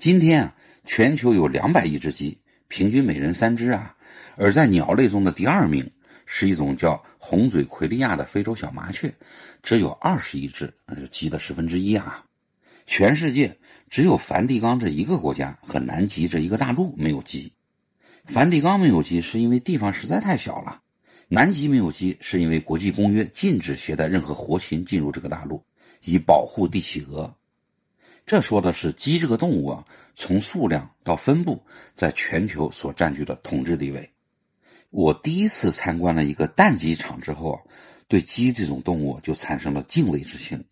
今天啊，全球有两百亿只鸡，平均每人三只啊。而在鸟类中的第二名是一种叫红嘴奎利亚的非洲小麻雀，只有二十亿只，那是鸡的十分之一啊。全世界只有梵蒂冈这一个国家和南极这一个大陆没有鸡。梵蒂冈没有鸡是因为地方实在太小了，南极没有鸡是因为国际公约禁止携带任何活禽进入这个大陆，以保护帝企鹅。这说的是鸡这个动物啊，从数量到分布，在全球所占据的统治地位。我第一次参观了一个蛋鸡场之后啊，对鸡这种动物就产生了敬畏之情。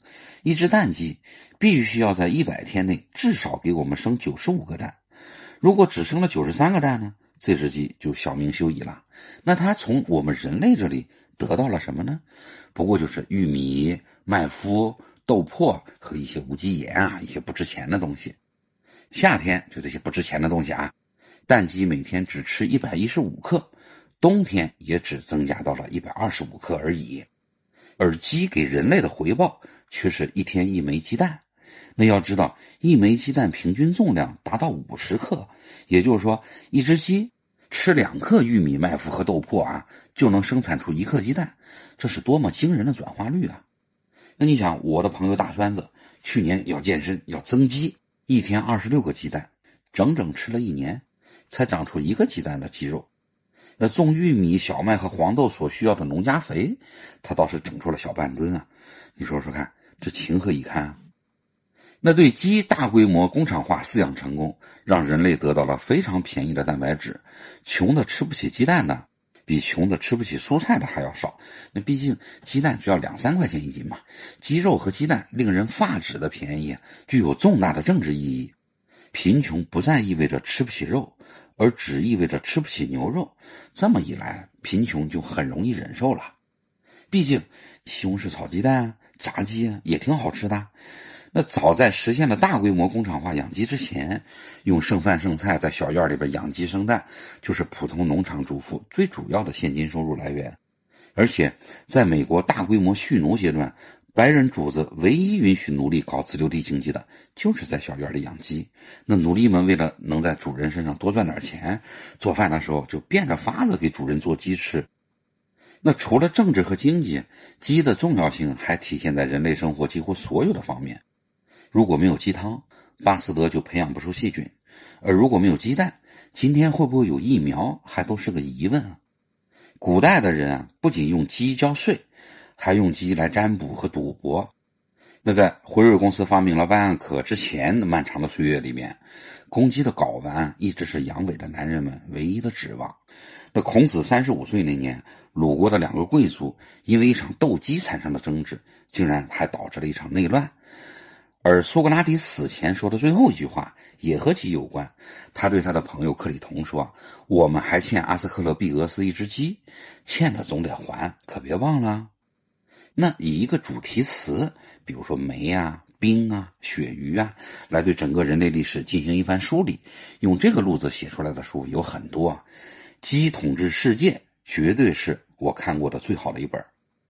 一只蛋鸡必须要在一百天内至少给我们生九十五个蛋，如果只生了九十三个蛋呢，这只鸡就小命休矣了。那它从我们人类这里得到了什么呢？不过就是玉米、麦麸。豆粕和一些无机盐啊，一些不值钱的东西。夏天就这些不值钱的东西啊。蛋鸡每天只吃一百一十五克，冬天也只增加到了一百二十五克而已。而鸡给人类的回报却是一天一枚鸡蛋。那要知道，一枚鸡蛋平均重量达到五十克，也就是说，一只鸡吃两克玉米、麦麸和豆粕啊，就能生产出一克鸡蛋。这是多么惊人的转化率啊！那你想，我的朋友大栓子去年要健身，要增肌，一天二十六个鸡蛋，整整吃了一年，才长出一个鸡蛋的肌肉。那种玉米、小麦和黄豆所需要的农家肥，他倒是整出了小半吨啊！你说说看，这情何以堪？啊？那对鸡大规模工厂化饲养成功，让人类得到了非常便宜的蛋白质，穷的吃不起鸡蛋呢。比穷的吃不起蔬菜的还要少，那毕竟鸡蛋只要两三块钱一斤嘛，鸡肉和鸡蛋令人发指的便宜，具有重大的政治意义。贫穷不再意味着吃不起肉，而只意味着吃不起牛肉，这么一来，贫穷就很容易忍受了。毕竟，西红柿炒鸡蛋、炸鸡也挺好吃的。那早在实现了大规模工厂化养鸡之前，用剩饭剩菜在小院里边养鸡生蛋，就是普通农场主妇最主要的现金收入来源。而且，在美国大规模蓄奴阶段，白人主子唯一允许奴隶搞自留地经济的，就是在小院里养鸡。那奴隶们为了能在主人身上多赚点钱，做饭的时候就变着法子给主人做鸡吃。那除了政治和经济，鸡的重要性还体现在人类生活几乎所有的方面。如果没有鸡汤，巴斯德就培养不出细菌；而如果没有鸡蛋，今天会不会有疫苗，还都是个疑问啊！古代的人啊，不仅用鸡交税，还用鸡来占卜和赌博。那在辉瑞公司发明了万可之前漫长的岁月里面，公鸡的睾丸一直是阳痿的男人们唯一的指望。那孔子三十五岁那年，鲁国的两个贵族因为一场斗鸡产生了争执，竟然还导致了一场内乱。而苏格拉底死前说的最后一句话也和鸡有关，他对他的朋友克里同说：“我们还欠阿斯克勒庇俄斯一只鸡，欠的总得还，可别忘了。”那以一个主题词，比如说煤啊、冰啊、鳕鱼啊，来对整个人类历史进行一番梳理，用这个路子写出来的书有很多鸡统治世界》绝对是我看过的最好的一本。